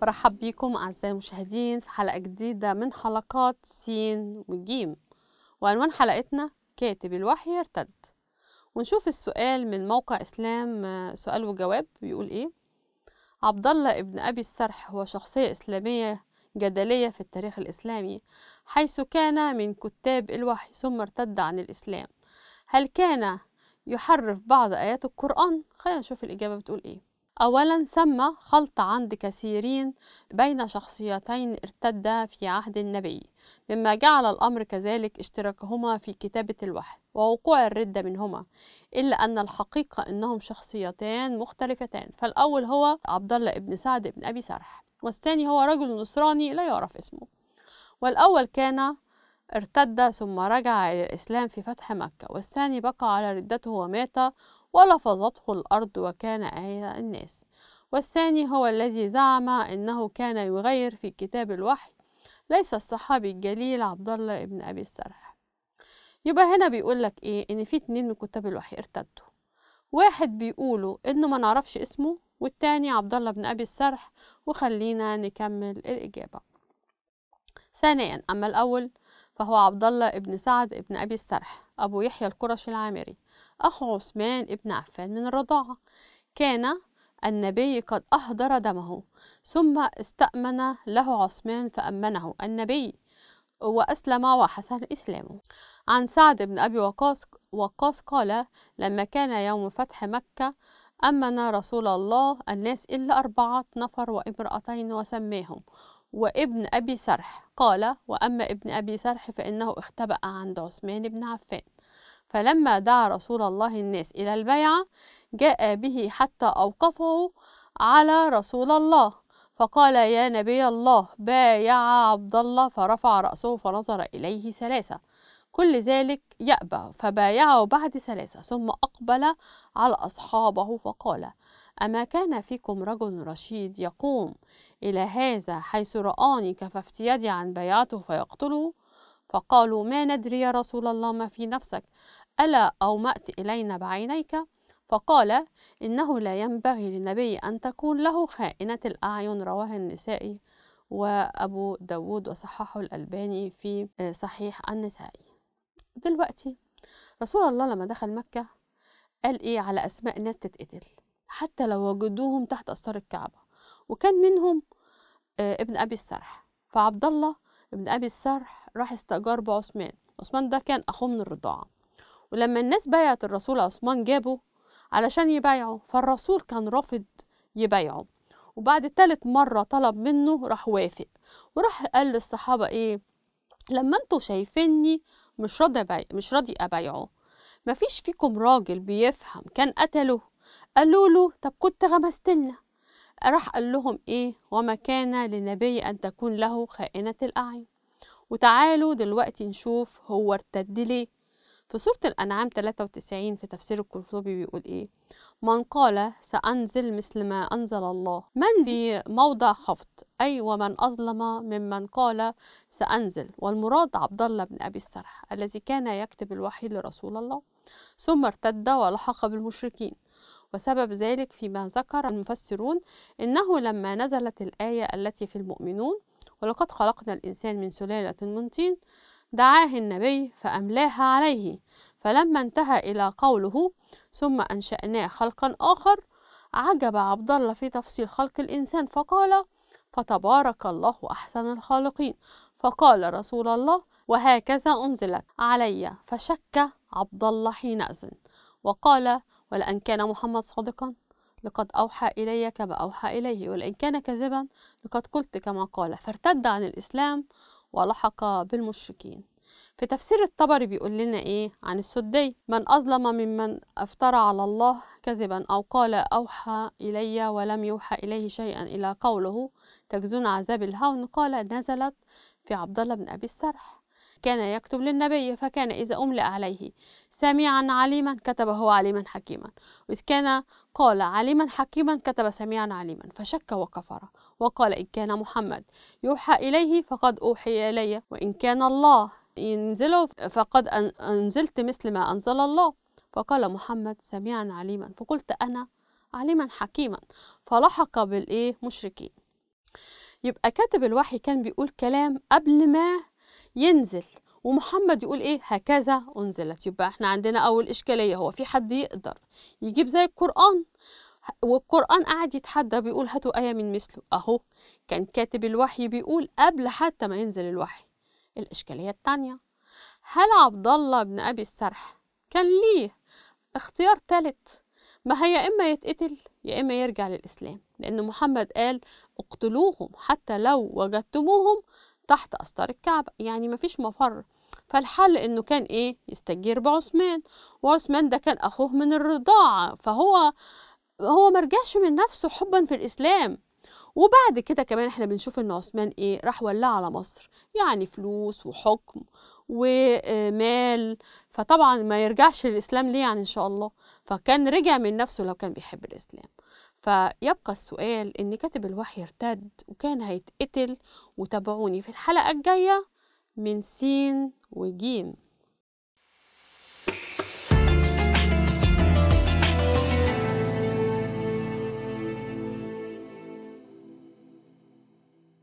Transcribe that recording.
برحب بيكم أعزائي المشاهدين في حلقة جديدة من حلقات سين وجيم وعنوان حلقتنا كاتب الوحي يرتد ونشوف السؤال من موقع إسلام آه، سؤال وجواب بيقول إيه عبد الله ابن أبي السرح هو شخصية إسلامية جدلية في التاريخ الإسلامي حيث كان من كتاب الوحي ثم ارتد عن الإسلام هل كان يحرف بعض آيات القرآن؟ خلينا نشوف الإجابة بتقول إيه أولا ثم خلط عند كثيرين بين شخصيتين ارتدا في عهد النبي مما جعل الأمر كذلك اشتراكهما في كتابة الوحي ووقوع الردة منهما إلا أن الحقيقة أنهم شخصيتان مختلفتان فالأول هو عبد الله بن سعد بن أبي سرح والثاني هو رجل نصراني لا يعرف اسمه والأول كان ارتد ثم رجع إلى الإسلام في فتح مكة والثاني بقى على ردته ومات ولفظته الأرض وكان آية الناس والثاني هو الذي زعم أنه كان يغير في كتاب الوحي ليس الصحابي الجليل عبد الله بن أبي السرح يبقى هنا بيقول لك إيه إن في اتنين من كتاب الوحي ارتدوا واحد بيقولوا إنه ما نعرفش اسمه والتاني عبد الله بن أبي السرح وخلينا نكمل الإجابة ثانيا أما الأول فهو عبد الله ابن سعد ابن أبي السرح أبو يحيى القرشي العامري أخو عثمان ابن عفان من الرضاعة كان النبي قد أهدر دمه ثم استأمن له عثمان فأمنه النبي وأسلم وحسن إسلامه عن سعد بن أبي وقاص, وقاص قال لما كان يوم فتح مكة أمن رسول الله الناس إلا أربعة نفر وامرأتين وسماهم وابن أبي سرح قال وأما ابن أبي سرح فإنه اختبأ عند عثمان بن عفان فلما دعا رسول الله الناس إلى البيعة جاء به حتى أوقفه على رسول الله فقال يا نبي الله بايع عبد الله فرفع رأسه فنظر إليه ثلاثة كل ذلك يأبى فبايعه بعد ثلاثة ثم أقبل على أصحابه فقال أما كان فيكم رجل رشيد يقوم إلى هذا حيث رآني كففت يدي عن بيعته فيقتله فقالوا ما ندري يا رسول الله ما في نفسك ألا أومأت إلينا بعينيك فقال إنه لا ينبغي للنبي أن تكون له خائنة الأعين رواه النسائي وأبو داود وصححه الألباني في آه، صحيح النسائي دلوقتي رسول الله لما دخل مكة قال إيه على أسماء ناس تتقتل حتى لو وجدوهم تحت أستار الكعبة وكان منهم آه، ابن أبي السرح فعبد الله ابن أبي السرح راح استأجار بعثمان عثمان ده كان أخوه من الرضاعة ولما الناس بايعت الرسول عثمان جابه علشان يبايعه فالرسول كان رافض يبايعه وبعد تالت مرة طلب منه راح وافق وراح قال للصحابة ايه لما انتوا شايفيني مش راضي أبيع مش راضي أبيعه مفيش فيكم راجل بيفهم كان قتله قالوا له طب كنت غمستلنا راح قال لهم إيه وما كان لنبي أن تكون له خائنة الأعين وتعالوا دلوقتي نشوف هو ارتد ليه في سورة الأنعام 93 في تفسير القرطبي بيقول إيه؟ من قال سأنزل مثل ما أنزل الله من في موضع خفض أي ومن أظلم ممن قال سأنزل والمراد عبد الله بن أبي السرح الذي كان يكتب الوحي لرسول الله ثم ارتد ولحق بالمشركين وسبب ذلك فيما ذكر المفسرون أنه لما نزلت الآية التي في المؤمنون ولقد خلقنا الإنسان من سلالة من طين دعاه النبي فأملاها عليه فلما انتهى إلى قوله ثم أنشأناه خلقا آخر عجب عبد الله في تفصيل خلق الإنسان فقال فتبارك الله أحسن الخالقين فقال رسول الله وهكذا أنزلت علي فشك عبد الله حينئذ وقال ولأن كان محمد صادقا لقد أوحى إلي كما أوحى إليه ولئن كان كذبا لقد قلت كما قال فارتد عن الإسلام ولحق بالمشركين في تفسير الطبري بيقول لنا ايه عن السدي من اظلم ممن افترى على الله كذبا او قال اوحى الي ولم يوحى اليه شيئا الى قوله تجزون عذاب الهون قال نزلت في عبد الله بن ابي السرح كان يكتب للنبي فكان إذا أملأ عليه سميعا عليما كتبه عليما حكيما وإذ كان قال عليما حكيما كتب سميعا عليما فشك وكفر وقال إن كان محمد يوحى إليه فقد أوحي إلي وإن كان الله ينزله فقد أنزلت مثل ما أنزل الله فقال محمد سميعا عليما فقلت أنا عليما حكيما فلحق بالإيه مشركين يبقى كاتب الوحي كان بيقول كلام قبل ما ينزل ومحمد يقول ايه هكذا انزلت يبقى احنا عندنا اول اشكاليه هو في حد يقدر يجيب زي القران والقرآن قاعد يتحدى بيقول هاتوا آية من مثله أهو كان كاتب الوحي بيقول قبل حتى ما ينزل الوحي الإشكالية الثانيه هل عبد الله بن أبي السرح كان ليه اختيار ثالث ما هي إما يتقتل يا إما يرجع للإسلام لأن محمد قال اقتلوهم حتى لو وجدتموهم تحت أستار الكعبة يعني مفيش مفر فالحل انه كان ايه يستجير بعثمان وعثمان ده كان اخوه من الرضاعة فهو هو مرجعش من نفسه حبا في الاسلام وبعد كده كمان احنا بنشوف ان عثمان ايه راح ولاه على مصر يعني فلوس وحكم ومال فطبعا ما يرجعش للاسلام ليه يعني ان شاء الله فكان رجع من نفسه لو كان بيحب الاسلام فيبقى السؤال إن كاتب الوحي ارتد وكان هيتقتل وتابعوني في الحلقة الجاية من سين وجيم